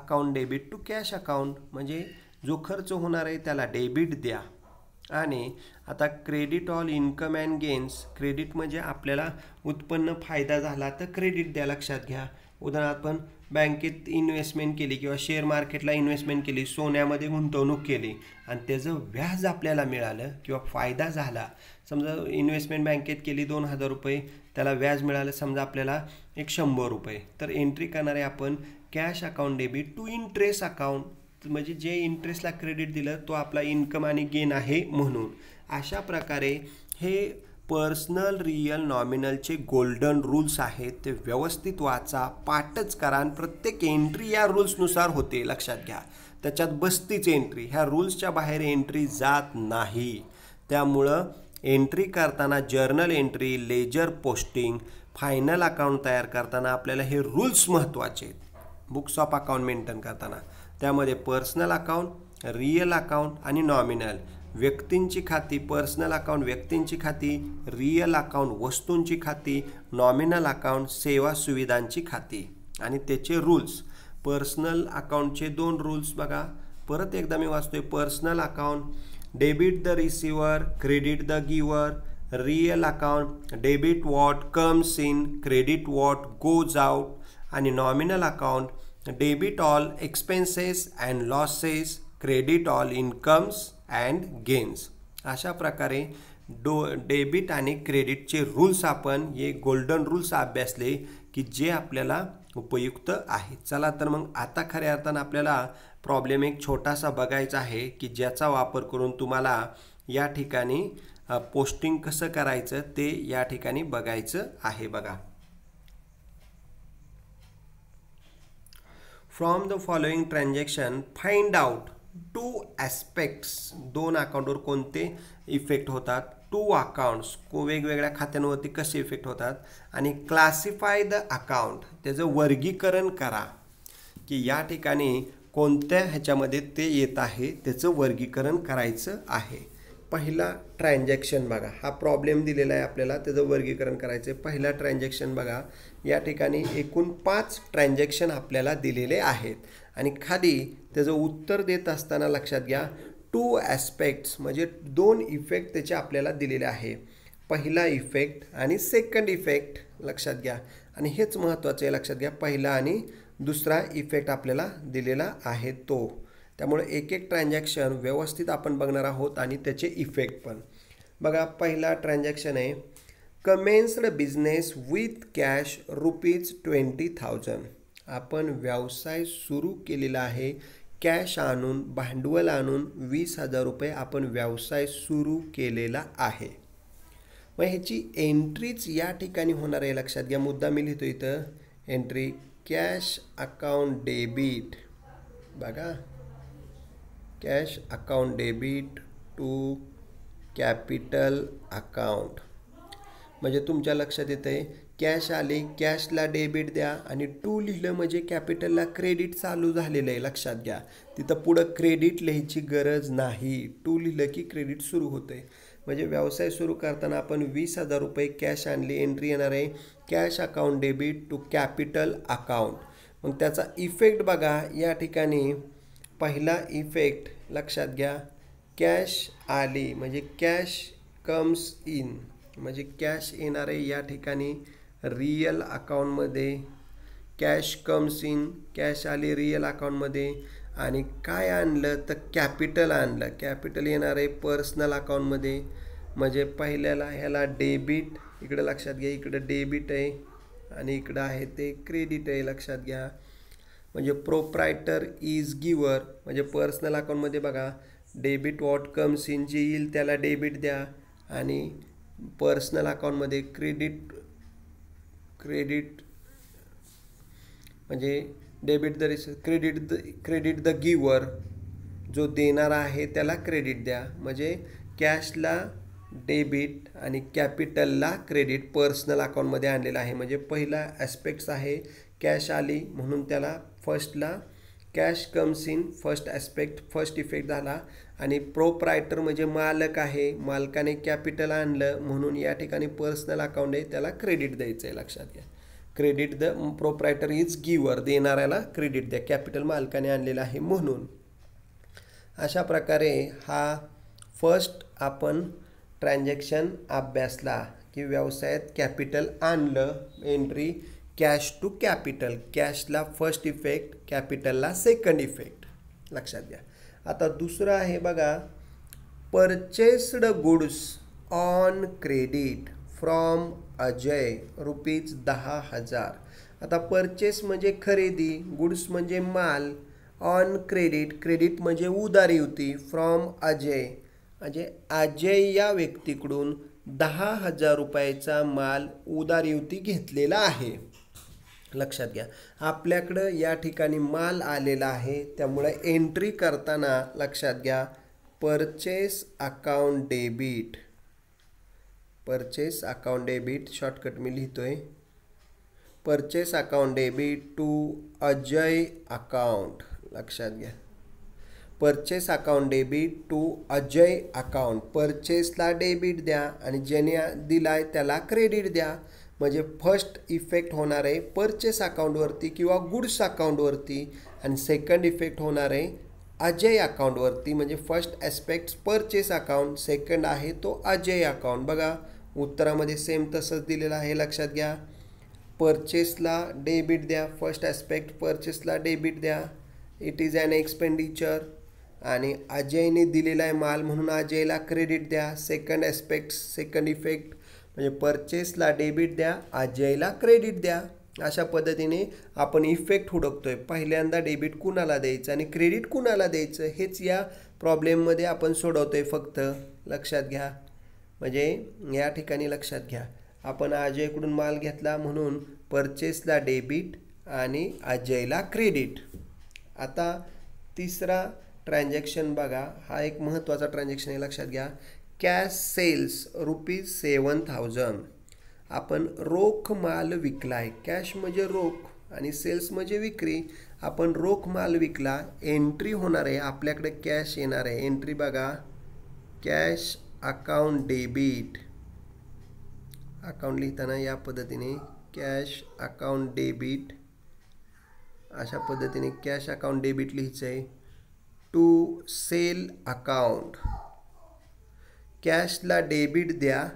account debit to cash account म्हणजे जो खर्च होणार आहे त्याला डेबिट द्या आणि आता credit all income and gains credit म्हणजे आपल्याला उत्पन्न फायदा झाला तर क्रेडिट द्या लक्षात घ्या उदाहरणार्थ आपण बँकेत इन्व्हेस्टमेंट केली किंवा शेअर मार्केटला इन्व्हेस्टमेंट केली सोन्यामध्ये गुंतवणूक केली आणि त्याचं व्याज आपल्याला मिळालं किंवा फायदा झाला समजा इन्व्हेस्टमेंट बँकेत केली दोन हजार रुपये त्याला व्याज मिळालं समजा आपल्याला एक शंभर रुपये तर एंट्री करणारे आपण cash account debit to interest account म्हणजे जे इंटरेस्टला क्रेडिट दिलं तो आपला इन्कम आणि गेन आहे म्हणून अशा प्रकारे हे पर्सनल रियल नॉमिनलचे गोल्डन रूल्स आहेत ते व्यवस्थित वाचा पाठच करा आणि प्रत्येक एंट्री या रूल्सनुसार होते लक्षात घ्या त्याच्यात बस्तीच एंट्री ह्या रूल्सच्या बाहेर एंट्री जात नाही त्यामुळं एंट्री करताना journal entry ledger posting final account तयार करताना आपल्याला हे रूल्स महत्त्वाचे आहेत बुक्स ऑफ अकाउंट मेंटेन करताना त्यामध्ये पर्सनल अकाउंट रियल अकाउंट आणि नॉमिनल व्यक्तींची खाती पर्सनल अकाउंट व्यक्तींची खाती रिअल अकाउंट वस्तूंची खाती नॉमिनल अकाउंट सेवा सुविधांची खाती आणि त्याचे रूल्स पर्सनल अकाउंटचे दोन रूल्स बघा परत एकदा मी वाचतोय personal account debit the receiver credit the giver real account debit what comes in credit what goes out आणि nominal account debit all expenses and losses credit all incomes and gains अशा प्रकारे डो debit आणि क्रेडिटचे rules आपण हे golden rules अभ्यासले की जे आपल्याला उपयुक्त आहे चला तर मग आता खऱ्या अर्थानं आपल्याला प्रॉब्लेम एक छोटासा बघायचा आहे की ज्याचा वापर करून तुम्हाला या ठिकाणी पोस्टिंग कसं करायचं ते या ठिकाणी बघायचं आहे बघा from the following transaction find out two aspects दोन अकाउंटवर कोणते इफेक्ट होतात टू अकाउंट्स को वेगवेगळ्या खात्यांवरती कसे इफेक्ट होतात आणि क्लासिफाय द अकाउंट त्याचं वर्गीकरण करा की या ठिकाणी कोणत्या ह्याच्यामध्ये ते येत आहे त्याचं वर्गीकरण करायचं आहे पहिला ट्रान्झॅक्शन बघा हा प्रॉब्लेम दिलेला आहे आपल्याला त्याचं वर्गीकरण करायचं आहे पहिला ट्रान्झॅक्शन बघा या ठिकाणी एकूण पाच ट्रान्झॅक्शन आपल्याला दिलेले आहेत आणि खाली त्याचं उत्तर देत असताना लक्षात घ्या टू ॲस्पेक्ट्स म्हणजे दोन इफेक्ट त्याचे आपल्याला दिलेले आहे पहिला इफेक्ट आणि सेकंड इफेक्ट लक्षात घ्या आणि हेच महत्त्वाचं आहे लक्षात घ्या पहिला आणि दुसरा इफेक्ट आपल्याला दिलेला आहे तो त्यामुळे एक एक ट्रान्झॅक्शन व्यवस्थित आपण बघणार आहोत आणि त्याचे इफेक्ट पण बघा पहिला ट्रान्झॅक्शन आहे commenced business with cash rupees twenty thousand आपण व्यवसाय सुरू केलेला आहे कॅश आणून भांडवल आणून वीस हजार रुपये आपण व्यवसाय सुरू केलेला आहे मग ह्याची एंट्रीच या ठिकाणी होणार आहे लक्षात घ्या मुद्दा मी लिहितो इथं एंट्री कॅश अकाउंट डेबिट बघा cash account debit to capital account म्हणजे तुमच्या लक्षात येतं आहे कॅश आले कॅशला डेबिट द्या आणि टू लिहिलं म्हणजे कॅपिटलला क्रेडिट चालू झालेलं आहे लक्षात घ्या तिथं पुढं क्रेडिट लिहायची गरज नाही टू लिहिलं की क्रेडिट सुरू होतं आहे म्हणजे व्यवसाय सुरू करताना आपण वीस हजार रुपये कॅश आणली एंट्री येणार आहे cash account debit to capital account मग त्याचा इफेक्ट बघा या ठिकाणी पहिला इफेक्ट लक्षात घ्या कॅश आली म्हणजे कॅश कम्स इन म्हणजे कॅश येणार आहे या ठिकाणी रियल अकाऊंटमध्ये कॅश कम्स इन कॅश आली रियल अकाऊंटमध्ये आणि काय आणलं तर कॅपिटल आणलं कॅपिटल येणार आहे पर्सनल अकाऊंटमध्ये म्हणजे पहिल्याला ह्याला डेबिट इकडं लक्षात घ्या इकडं डेबिट आहे आणि इकडं आहे ते क्रेडिट आहे लक्षात घ्या म्हणजे प्रोप्रायटर इज गिवर म्हणजे पर्सनल अकाउंटमध्ये बघा डेबिट वॉट कम्स इन जे येईल त्याला डेबिट द्या आणि पर्सनल अकाउंटमध्ये क्रेडिट क्रेडिट म्हणजे debit the rece credit the credit the giver जो देणारा आहे त्याला क्रेडिट द्या म्हणजे कॅशला डेबिट आणि कॅपिटलला क्रेडिट पर्सनल अकाउंटमध्ये आणलेला आहे म्हणजे पहिला ॲस्पेक्ट्स आहे कॅश आली म्हणून त्याला फर्स्टला cash comes in first aspect first effect झाला आणि प्रोप्रायटर म्हणजे मालक आहे मालकाने कॅपिटल आणलं म्हणून या ठिकाणी पर्सनल अकाउंट आहे त्याला क्रेडिट द्यायचं आहे लक्षात घ्या क्रेडिट द प्रोप्रायटर इज गिवर देणाऱ्याला क्रेडिट द्या कॅपिटल मालकाने आणलेलं आहे म्हणून अशा प्रकारे हा फर्स्ट आपण ट्रान्झॅक्शन अभ्यासला की व्यवसायात कॅपिटल आणलं एंट्री कॅश टू कॅपिटल कॅशला फर्स्ट इफेक्ट कॅपिटलला सेकंड इफेक्ट लक्षात घ्या आता दुसरं आहे बघा purchased goods on credit from Ajay rupees दहा हजार आता परचेस म्हणजे खरेदी गुड्स म्हणजे माल ऑन क्रेडिट क्रेडिट म्हणजे उदारी होती फ्रॉम अजय म्हणजे अजय या व्यक्तीकडून दहा हजार रुपयाचा माल उदारी होती घेतलेला आहे लक्षात घ्या आपल्याकडं या ठिकाणी माल आलेला आहे त्यामुळे एंट्री करताना लक्षात घ्या purchase account debit purchase account debit shortcut मी लिहितोय purchase account debit to Ajay account लक्षात घ्या purchase account debit to Ajay account परचेसला डेबिट द्या आणि ज्याने दिला आहे त्याला क्रेडिट द्या म्हणजे फर्स्ट इफेक्ट होणार आहे परचेस अकाउंटवरती किंवा गुड्स अकाउंटवरती आणि सेकंड इफेक्ट होणार आहे अजय अकाउंटवरती म्हणजे first aspect purchase account second आहे तो अजय अकाउंट बघा उत्तरामध्ये सेम तसंच दिलेलं आहे लक्षात घ्या परचेसला डेबिट द्या फर्स्ट ॲस्पेक्ट परचेसला डेबिट द्या इट इज ॲन एक्सपेंडिचर आणि अजयने दिलेला आहे माल म्हणून अजयला क्रेडिट द्या सेकंड ॲस्पेक्ट सेकंड इफेक्ट म्हणजे परचेसला डेबिट द्या अजयला क्रेडिट द्या अशा पद्धतीने आपण इफेक्ट हुडकतोय पहिल्यांदा डेबिट कुणाला द्यायचं आणि क्रेडिट कुणाला द्यायचं हेच या प्रॉब्लेममध्ये आपण सोडवतोय फक्त लक्षात घ्या म्हणजे या ठिकाणी लक्षात घ्या आपण अजयकडून माल घेतला म्हणून परचेसला डेबिट आणि अजयला क्रेडिट आता तिसरा ट्रान्झॅक्शन बघा हा एक महत्त्वाचा ट्रान्झॅक्शन आहे लक्षात घ्या cash sales rupees seven thousand आपण रोख माल विकलाय कॅश म्हणजे रोख आणि सेल्स म्हणजे विक्री आपण रोख माल विकला एंट्री होणार आहे आपल्याकडे कॅश येणार आहे एंट्री बघा कॅश अकाउंट डेबिट अकाउंट लिहिताना या पद्धतीने कॅश अकाउंट डेबिट अशा पद्धतीने कॅश अकाउंट डेबिट लिहायचं आहे टू सेल अकाउंट कॅशला डेबिट द्या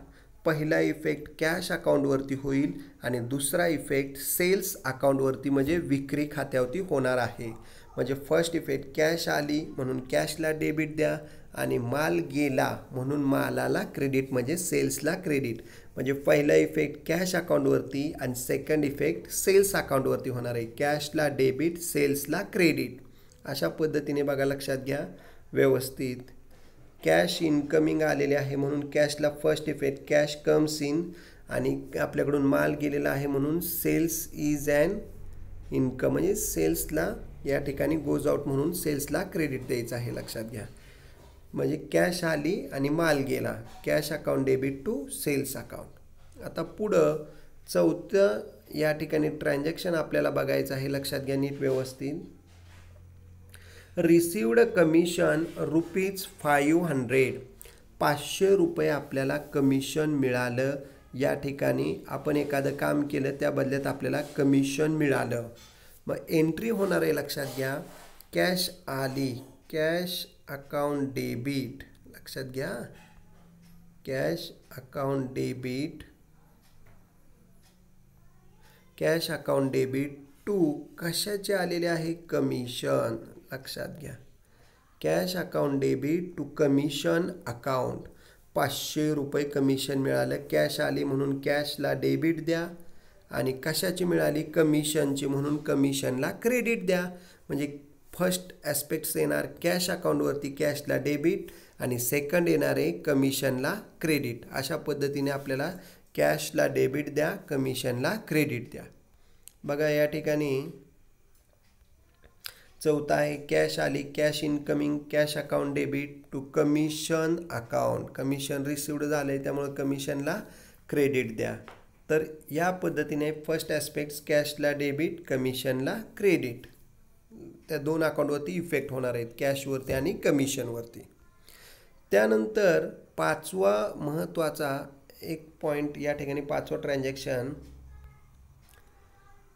पहिला इफेक्ट कॅश अकाउंटवरती होईल आणि दुसरा इफेक्ट सेल्स अकाउंटवरती म्हणजे विक्री खात्यावरती होणार आहे म्हणजे फर्स्ट इफेक्ट कॅश आली म्हणून कॅशला डेबिट द्या आणि माल गेला म्हणून मालाला क्रेडिट म्हणजे सेल्सला क्रेडिट म्हणजे पहिला इफेक्ट कॅश अकाउंटवरती आणि सेकंड इफेक्ट सेल्स अकाउंटवरती होणार आहे कॅशला डेबिट सेल्सला क्रेडिट अशा पद्धतीने बघा लक्षात घ्या व्यवस्थित कॅश इनकमिंग आलेले आहे म्हणून कॅशला first effect cash comes in आणि आपल्याकडून माल गेलेला आहे म्हणून सेल्स इज अँड इन्कम म्हणजे सेल्सला या ठिकाणी गोज आउट म्हणून सेल्सला क्रेडिट द्यायचं आहे लक्षात घ्या म्हणजे कॅश आली आणि माल गेला cash account debit to sales account आता पुढं चौथं या ठिकाणी ट्रान्झॅक्शन आपल्याला बघायचं आहे लक्षात घ्या नीट व्यवस्थित received commission rupees five hundred पाचशे रुपये आपल्याला कमिशन मिळालं या ठिकाणी आपण एखादं काम केलं त्या बदल्यात आपल्याला कमिशन मिळालं मग एंट्री होणार आहे लक्षात घ्या कॅश आली कॅश अकाउंट डेबिट लक्षात घ्या cash account debit cash account debit to कशाचे आलेले आहे कमिशन लक्षात घ्या cash account debit to commission account पाचशे रुपये कमिशन मिळालं कॅश आली म्हणून कॅशला डेबिट द्या आणि कशाची मिळाली कमिशनची म्हणून कमिशनला क्रेडिट द्या म्हणजे फर्स्ट ॲस्पेक्ट्स येणार कॅश अकाउंटवरती कॅशला डेबिट आणि सेकंड येणार आहे कमिशनला क्रेडिट अशा पद्धतीने आपल्याला कॅशला डेबिट द्या कमिशनला क्रेडिट द्या बघा या ठिकाणी चौथा आहे कॅश आली cash incoming cash account debit to commission account commission received झालं आहे त्यामुळं कमिशनला क्रेडिट द्या तर या पद्धतीने फर्स्ट ॲस्पेक्ट्स कॅशला डेबिट कमिशनला क्रेडिट त्या दोन अकाउंटवरती इफेक्ट होणार आहेत कॅशवरती आणि कमिशनवरती त्यानंतर पाचवा महत्त्वाचा एक पॉईंट या ठिकाणी पाचवं ट्रान्झॅक्शन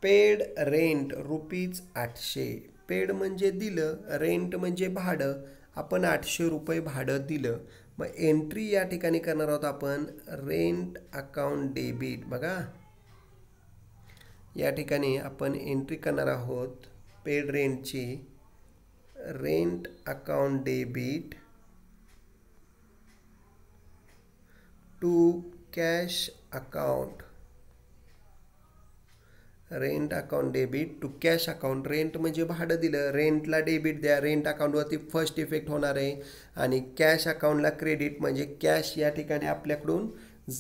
पेड रेंट रुपीज आठशे पेड म्हणजे दिलं रेंट म्हणजे भाडं आपण आठशे रुपये भाडं दिलं मग एंट्री या ठिकाणी करणार आहोत आपण रेंट अकाउंट डेबिट बघा या ठिकाणी आपण एंट्री करणार आहोत पेड रेंटची rent account debit to cash account rent account debit to cash account rent म्हणजे भाडं दिलं रेंटला डेबिट द्या रेंट अकाउंटवरती फर्स्ट इफेक्ट होणार आहे आणि कॅश अकाउंटला क्रेडिट म्हणजे कॅश या ठिकाणी आपल्याकडून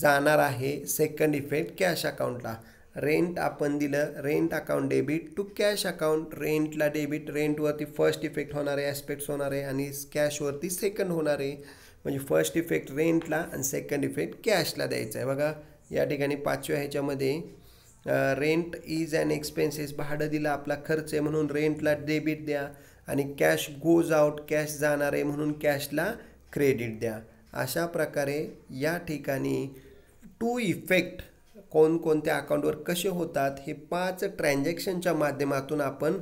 जाणार आहे सेकंड इफेक्ट कॅश अकाउंटला रेंट आपण दिलं rent account debit to cash account रेंटला डेबिट रेंटवरती फर्स्ट इफेक्ट होणार आहे ॲस्पेक्ट्स होणार आहे आणि कॅशवरती सेकंड होणार आहे म्हणजे फर्स्ट इफेक्ट रेंटला आणि सेकंड इफेक्ट कॅशला द्यायचा आहे बघा या ठिकाणी पाचव्या ह्याच्यामध्ये रेंट इज अँड एक्सपेन्सेस भाडं दिलं आपला खर्च आहे म्हणून रेंटला डेबिट द्या आणि कॅश गोज आउट कॅश जाणार आहे म्हणून कॅशला क्रेडिट द्या अशा प्रकारे या ठिकाणी टू इफेक्ट कोणकोणत्या अकाउंटवर कसे होतात हे पाच ट्रान्झॅक्शनच्या माध्यमातून आपण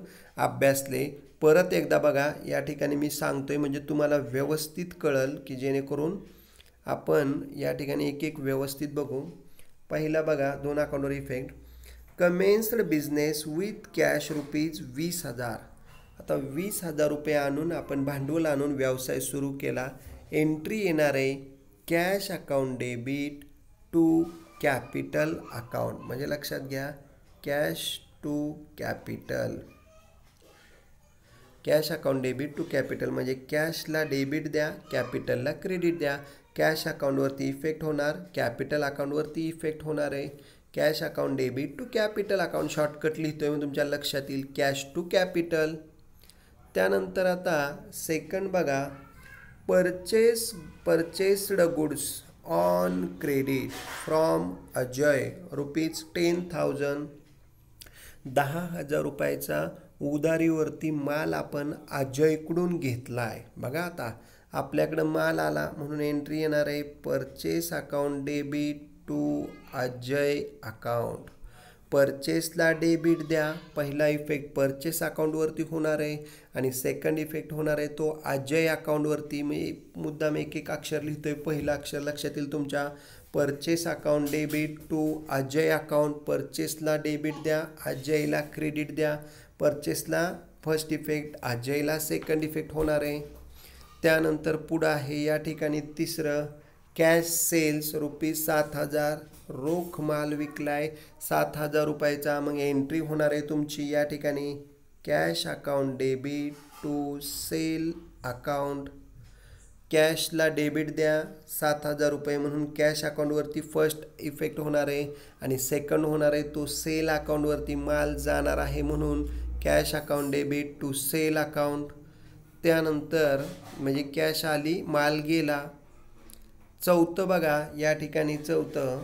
अभ्यासले परत एकदा बघा या ठिकाणी मी सांगतो आहे म्हणजे तुम्हाला व्यवस्थित कळेल की जेणेकरून आपण या ठिकाणी एक एक व्यवस्थित बघू पहिला बघा दोन अकाउंटवर effect commenced business with cash rupees वीस हजार आता वीस हजार रुपये आणून आपण भांडवल आणून व्यवसाय सुरू केला एंट्री येणार आहे cash account debit to capital account म्हणजे लक्षात घ्या cash to capital cash account debit to capital म्हणजे कॅशला डेबिट द्या कॅपिटलला क्रेडिट द्या कॅश अकाउंटवरती इफेक्ट होणार कॅपिटल अकाउंटवरती इफेक्ट होणार आहे cash account debit to capital account shortcut लिहितो आहे मी तुमच्या लक्षात येईल कॅश टू कॅपिटल त्यानंतर आता सेकंड बघा purchase purchased goods on credit from Ajay rupees ten thousand दहा हजार रुपयाचा उधारीवरती माल आपण अजयकडून घेतला आहे बघा आता आपल्याकडं माल आला म्हणून एंट्री येणार आहे purchase account debit to Ajay account परचेसला डेबिट द्या पहिला इफेक्ट परचेस अकाउंटवरती होणार आहे आणि सेकंड इफेक्ट होणार आहे तो अजय अकाउंटवरती मी मुद्दाम एक एक अक्षर लिहितो आहे पहिलं अक्षर लक्षात येईल तुमच्या purchase account debit to Ajay account परचेसला डेबिट द्या अजयला क्रेडिट द्या परचेसला फर्स्ट इफेक्ट अजयला सेकंड इफेक्ट होणार आहे त्यानंतर पुढं आहे या ठिकाणी तिसरं कॅश सेल्स रुपीज सात हजार रोख माल विकलाय सात हजार रुपयाचा मग एंट्री होणार आहे तुमची या ठिकाणी cash account debit to sale account कॅशला डेबिट द्या सात हजार रुपये म्हणून कॅश अकाउंटवरती फर्स्ट इफेक्ट होणार आहे आणि सेकंड होणार आहे तो सेल अकाउंटवरती माल जाणार आहे म्हणून cash account debit to sale account त्यानंतर म्हणजे कॅश आली माल गेला चौथं बघा या ठिकाणी चौथं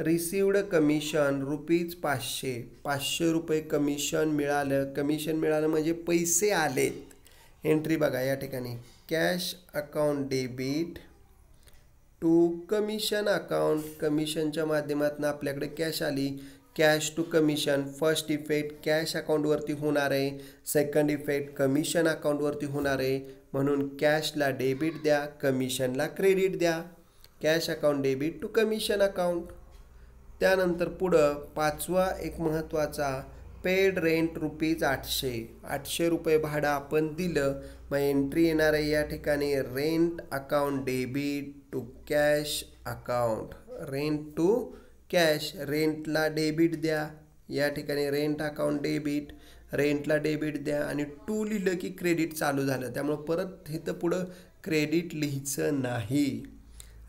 रिसिवड कमिशन रुपीज पाचशे पाचशे रुपये कमिशन मिळालं कमिशन मिळालं म्हणजे पैसे आलेत एंट्री बघा या ठिकाणी cash account debit to commission account कमिशनच्या माध्यमातून आपल्याकडे कॅश आली cash to commission first effect cash अकाउंटवरती होणार आहे सेकंड इफेक्ट कमिशन अकाउंटवरती होणार आहे म्हणून कॅशला डेबिट द्या कमिशनला क्रेडिट द्या cash account debit to commission account त्यानंतर पुढं पाचवा एक महत्त्वाचा पेड रेंट रुपीज आठशे आठशे रुपये भाडं आपण दिलं मग एंट्री येणार आहे या ठिकाणी rent account debit to cash account rent to cash रेंटला डेबिट द्या या ठिकाणी रेंट अकाउंट डेबिट रेंटला डेबिट द्या आणि टू लिहिलं की क्रेडिट चालू झालं त्यामुळं परत इथं पुढं क्रेडिट लिहायचं नाही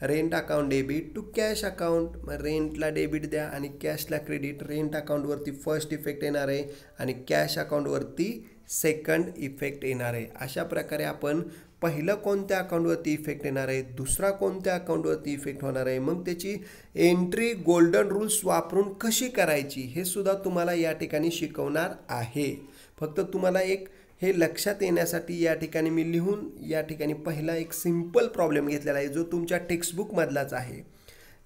rent account debit to cash account मग रेंटला डेबिट द्या आणि कॅशला क्रेडिट रेंट अकाउंटवरती फर्स्ट इफेक्ट येणार आहे आणि कॅश अकाउंटवरती सेकंड इफेक्ट येणार आहे अशा प्रकारे आपण पहिलं कोणत्या अकाउंटवरती इफेक्ट येणार आहे दुसरा कोणत्या अकाउंटवरती इफेक्ट होणार आहे मग त्याची एंट्री गोल्डन रूल्स वापरून कशी करायची हे सुद्धा तुम्हाला या ठिकाणी शिकवणार आहे फक्त तुम्हाला एक हे लक्षात येण्यासाठी या ठिकाणी मी लिहून या ठिकाणी पहिला एक सिम्पल प्रॉब्लेम घेतलेला आहे जो तुमच्या टेक्स्टबुकमधलाच आहे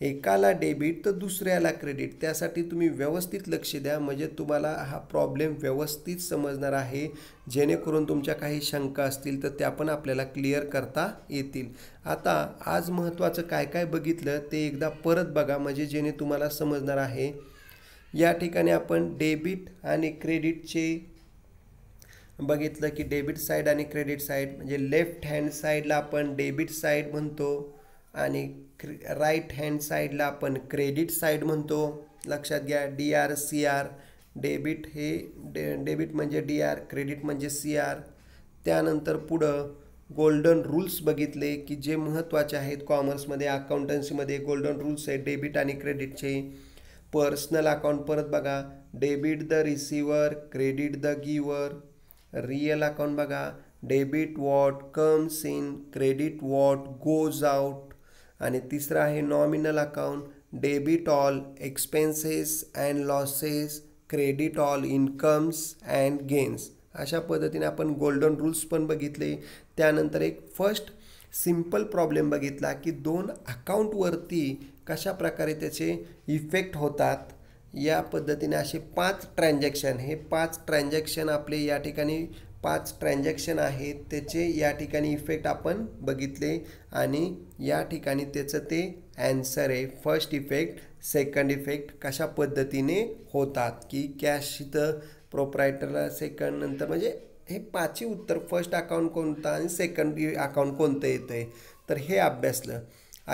एकाला डेबिट तर दुसऱ्याला क्रेडिट त्यासाठी तुम्ही व्यवस्थित लक्ष द्या म्हणजे तुम्हाला हा प्रॉब्लेम व्यवस्थित समजणार आहे जेणेकरून तुमच्या काही शंका असतील तर त्या पण आपल्याला क्लिअर करता येतील आता आज महत्त्वाचं काय काय बघितलं ते एकदा परत बघा म्हणजे जेणे तुम्हाला समजणार आहे या ठिकाणी आपण डेबिट आणि क्रेडिटचे बघितलं की डेबिट साईड आणि क्रेडिट साईड म्हणजे लेफ्ट हँड साईडला आपण डेबिट साईड म्हणतो आणि क्रे राईट हँड साईडला आपण क्रेडिट साईड म्हणतो लक्षात घ्या D R C R debit हे डे डेबिट म्हणजे डी आर क्रेडिट म्हणजे सी आर त्यानंतर पुढं गोल्डन रूल्स बघितले की जे महत्त्वाचे आहेत कॉमर्समध्ये अकाउंटन्सीमध्ये गोल्डन रूल्स आहेत डेबिट आणि क्रेडिटचे पर्सनल अकाउंट परत बघा debit the receiver credit the giver real account बघा debit what comes in credit what goes out आणि तिसरं आहे nominal account debit all expenses and losses credit all incomes and gains अशा पद्धतीने आपण गोल्डन रूल्स पण बघितले त्यानंतर एक फर्स्ट सिम्पल प्रॉब्लेम बघितला की दोन अकाऊंटवरती कशा प्रकारे त्याचे इफेक्ट होतात या पद्धतीने असे पाच ट्रान्झॅक्शन हे पाच ट्रान्झॅक्शन आपले या ठिकाणी पाच ट्रान्झॅक्शन आहेत त्याचे या ठिकाणी इफेक्ट आपण बघितले आणि या ठिकाणी त्याचं ते ॲन्सर आहे फर्स्ट इफेक्ट सेकंड इफेक्ट कशा पद्धतीने होतात की कॅश इथं प्रोपरायटरला सेकंड नंतर म्हणजे हे पाचही उत्तर फर्स्ट अकाउंट कोणतं आणि सेकंड अकाउंट कोणतं येतं आहे तर हे अभ्यासलं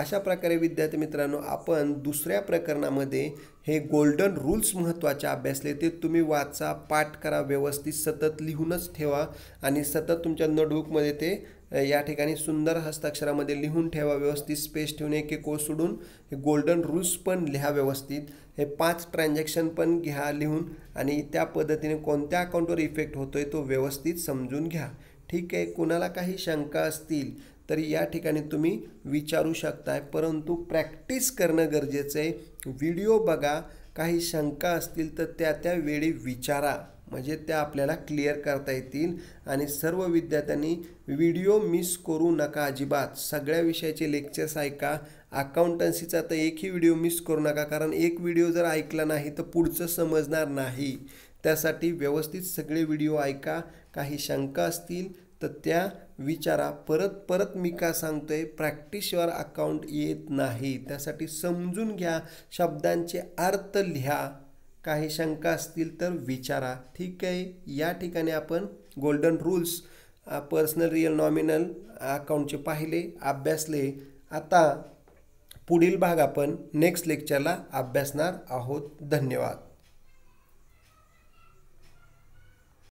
अशा प्रकारे विद्यार्थी मित्रांनो आपण दुसऱ्या प्रकरणामध्ये हे गोल्डन रूल्स महत्त्वाच्या अभ्यासले ते तुम्ही वाचा पाठ करा व्यवस्थित सतत लिहूनच ठेवा आणि सतत तुमच्या नोटबुकमध्ये ते या ठिकाणी सुंदर हस्ताक्षरामध्ये लिहून ठेवा व्यवस्थित स्पेस ठेवून एक एक सोडून हे गोल्डन रूल्स पण लिहा व्यवस्थित हे पाच ट्रान्झॅक्शन पण घ्या लिहून आणि त्या पद्धतीने कोणत्या अकाउंटवर इफेक्ट होतो आहे तो व्यवस्थित समजून घ्या ठीक आहे कुणाला काही शंका असतील तर या ठिकाणी तुम्ही विचारू शकताय परंतु प्रॅक्टिस करणं गरजेचं आहे व्हिडिओ बघा काही शंका असतील तर त्या त्या वेळी विचारा म्हणजे त्या आपल्याला क्लिअर करता येतील आणि सर्व विद्यार्थ्यांनी व्हिडिओ मिस करू नका अजिबात सगळ्या विषयाचे लेक्चर्स ऐका अकाउंटन्सीचा तर एकही व्हिडिओ मिस करू नका कारण एक व्हिडिओ जर ऐकला नाही तर पुढचं समजणार नाही त्यासाठी व्यवस्थित सगळे व्हिडिओ ऐका काही शंका असतील तर त्या विचारा परत परत मी का सांगतो आहे प्रॅक्टिसवर अकाउंट येत नाही त्यासाठी समजून घ्या शब्दांचे अर्थ लिहा काही शंका असतील तर विचारा ठीक आहे या ठिकाणी आपण golden rules personal real nominal अकाउंटचे पाहिले अभ्यासले आता पुढील भाग आपण नेक्स्ट लेक्चरला अभ्यासणार आहोत धन्यवाद